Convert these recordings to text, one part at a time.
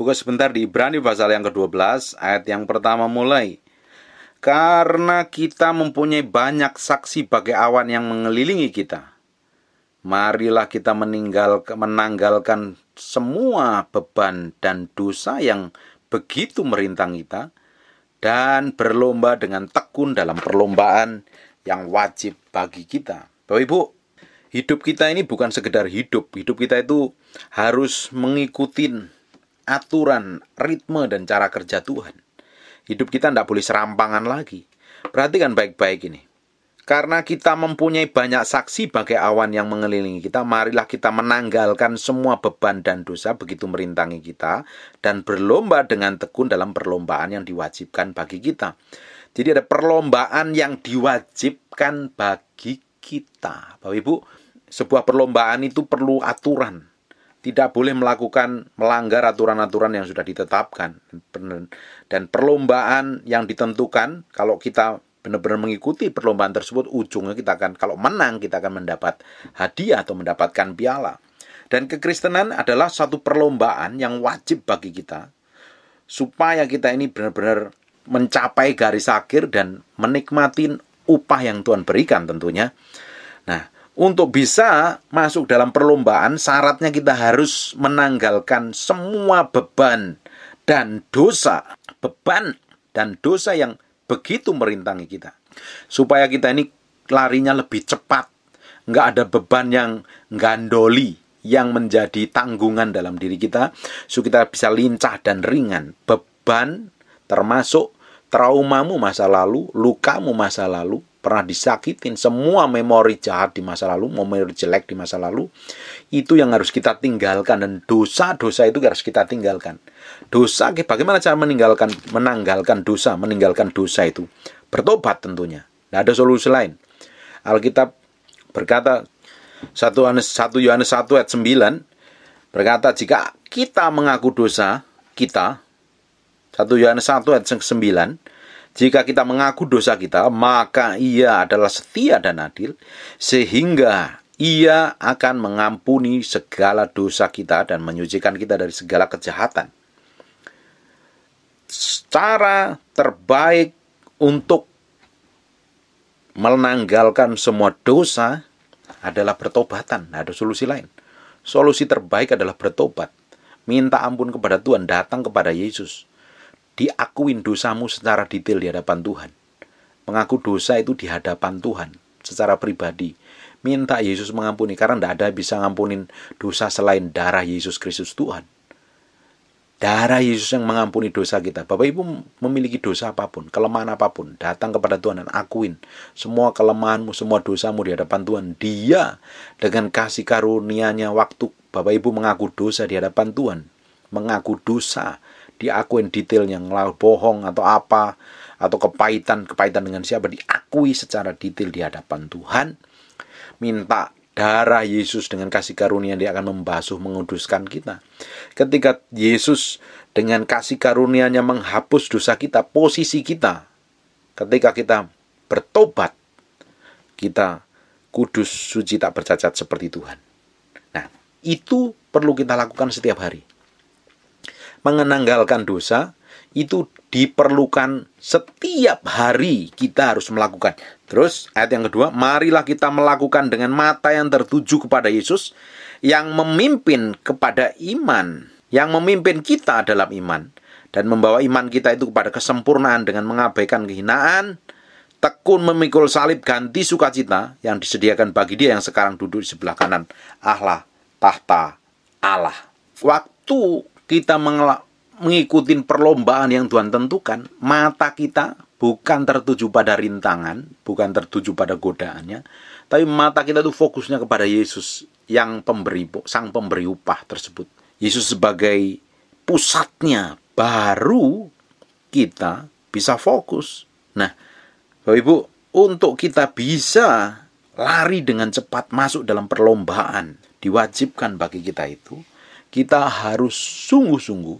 Buka sebentar di Ibrani pasal yang ke-12 ayat yang pertama mulai. Karena kita mempunyai banyak saksi bagai awan yang mengelilingi kita. Marilah kita meninggal menanggalkan semua beban dan dosa yang begitu merintang kita dan berlomba dengan tekun dalam perlombaan yang wajib bagi kita. Bapak Ibu, hidup kita ini bukan sekedar hidup. Hidup kita itu harus mengikuti aturan, ritme, dan cara kerja Tuhan. Hidup kita tidak boleh serampangan lagi. Perhatikan baik-baik ini. Karena kita mempunyai banyak saksi bagai awan yang mengelilingi kita, marilah kita menanggalkan semua beban dan dosa begitu merintangi kita dan berlomba dengan tekun dalam perlombaan yang diwajibkan bagi kita. Jadi ada perlombaan yang diwajibkan bagi kita. Bapak Ibu, sebuah perlombaan itu perlu aturan tidak boleh melakukan melanggar aturan-aturan yang sudah ditetapkan dan perlombaan yang ditentukan kalau kita benar-benar mengikuti perlombaan tersebut ujungnya kita akan kalau menang kita akan mendapat hadiah atau mendapatkan piala dan kekristenan adalah satu perlombaan yang wajib bagi kita supaya kita ini benar-benar mencapai garis akhir dan menikmati upah yang Tuhan berikan tentunya nah untuk bisa masuk dalam perlombaan, syaratnya kita harus menanggalkan semua beban dan dosa, beban dan dosa yang begitu merintangi kita. Supaya kita ini larinya lebih cepat, nggak ada beban yang gandoli, yang menjadi tanggungan dalam diri kita supaya kita bisa lincah dan ringan beban termasuk traumamu masa lalu lukamu masa lalu pernah disakitin, semua memori jahat di masa lalu, memori jelek di masa lalu, itu yang harus kita tinggalkan dan dosa-dosa itu harus kita tinggalkan. Dosa, bagaimana cara meninggalkan menanggalkan dosa, meninggalkan dosa itu? Bertobat tentunya. Tidak ada solusi lain. Alkitab berkata satu Yohanes satu ayat sembilan berkata jika kita mengaku dosa kita satu Yohanes satu ayat sembilan. Jika kita mengaku dosa kita, maka ia adalah setia dan adil, sehingga ia akan mengampuni segala dosa kita dan menyucikan kita dari segala kejahatan. Cara terbaik untuk menanggalkan semua dosa adalah bertobatan. Nah, ada solusi lain. Solusi terbaik adalah bertobat. Minta ampun kepada Tuhan, datang kepada Yesus diakuin dosamu secara detail di hadapan Tuhan. Mengaku dosa itu di hadapan Tuhan secara pribadi. Minta Yesus mengampuni karena tidak ada bisa ngampunin dosa selain darah Yesus Kristus Tuhan. Darah Yesus yang mengampuni dosa kita. Bapak Ibu memiliki dosa apapun, kelemahan apapun, datang kepada Tuhan dan akuin semua kelemahanmu, semua dosamu di hadapan Tuhan. Dia dengan kasih karunia-Nya waktu Bapak Ibu mengaku dosa di hadapan Tuhan, mengaku dosa diakuin detailnya ngelau bohong atau apa atau kepahitan kepahitan dengan siapa diakui secara detail di hadapan Tuhan minta darah Yesus dengan kasih karunia dia akan membasuh menguduskan kita. Ketika Yesus dengan kasih karunia-Nya menghapus dosa kita, posisi kita ketika kita bertobat, kita kudus suci tak bercacat seperti Tuhan. Nah, itu perlu kita lakukan setiap hari mengenanggalkan dosa itu diperlukan setiap hari kita harus melakukan. Terus ayat yang kedua, marilah kita melakukan dengan mata yang tertuju kepada Yesus yang memimpin kepada iman. Yang memimpin kita dalam iman dan membawa iman kita itu kepada kesempurnaan dengan mengabaikan kehinaan, tekun memikul salib ganti sukacita yang disediakan bagi dia yang sekarang duduk di sebelah kanan Allah tahta Allah. Waktu kita mengikuti perlombaan yang Tuhan tentukan, mata kita bukan tertuju pada rintangan, bukan tertuju pada godaannya, tapi mata kita itu fokusnya kepada Yesus yang pemberi sang pemberi upah tersebut. Yesus sebagai pusatnya baru kita bisa fokus. Nah, Bapak Ibu, untuk kita bisa lari dengan cepat masuk dalam perlombaan, diwajibkan bagi kita itu kita harus sungguh-sungguh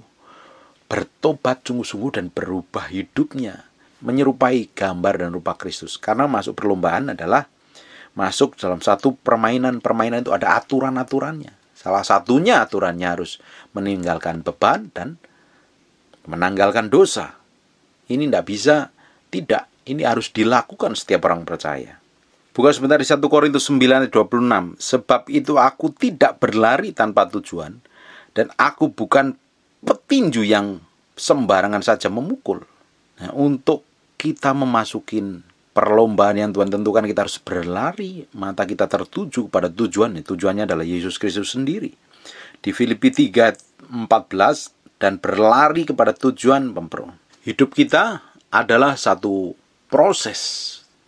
bertobat sungguh-sungguh dan berubah hidupnya menyerupai gambar dan rupa Kristus karena masuk perlombaan adalah masuk dalam satu permainan-permainan itu ada aturan-aturannya salah satunya aturannya harus meninggalkan beban dan menanggalkan dosa ini tidak bisa tidak ini harus dilakukan setiap orang percaya bukan sebentar di 1 Korintus 9 26 sebab itu aku tidak berlari tanpa tujuan dan aku bukan petinju yang sembarangan saja memukul. Nah, untuk kita memasukin perlombaan yang Tuhan tentukan kita harus berlari, mata kita tertuju pada tujuan. Ya, tujuannya adalah Yesus Kristus sendiri. Di Filipi 3:14 dan berlari kepada tujuan pemperoleh. Hidup kita adalah satu proses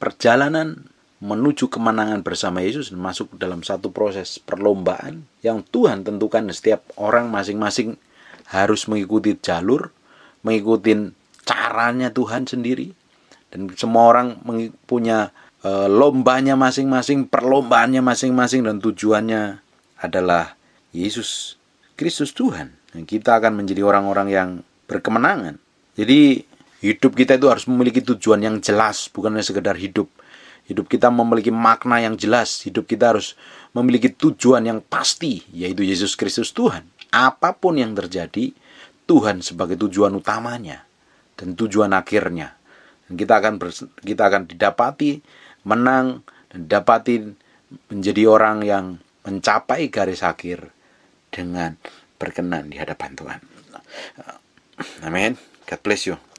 perjalanan menuju kemenangan bersama Yesus dan masuk dalam satu proses perlombaan yang Tuhan tentukan setiap orang masing-masing harus mengikuti jalur, mengikuti caranya Tuhan sendiri dan semua orang punya e, lombanya masing-masing, perlombaannya masing-masing dan tujuannya adalah Yesus Kristus Tuhan. Dan kita akan menjadi orang-orang yang berkemenangan. Jadi hidup kita itu harus memiliki tujuan yang jelas, bukan hanya sekedar hidup Hidup kita memiliki makna yang jelas. Hidup kita harus memiliki tujuan yang pasti, yaitu Yesus Kristus Tuhan. Apapun yang terjadi, Tuhan sebagai tujuan utamanya dan tujuan akhirnya. Dan kita akan ber, kita akan didapati menang dan didapati menjadi orang yang mencapai garis akhir dengan berkenan di hadapan Tuhan. Amin. God bless you.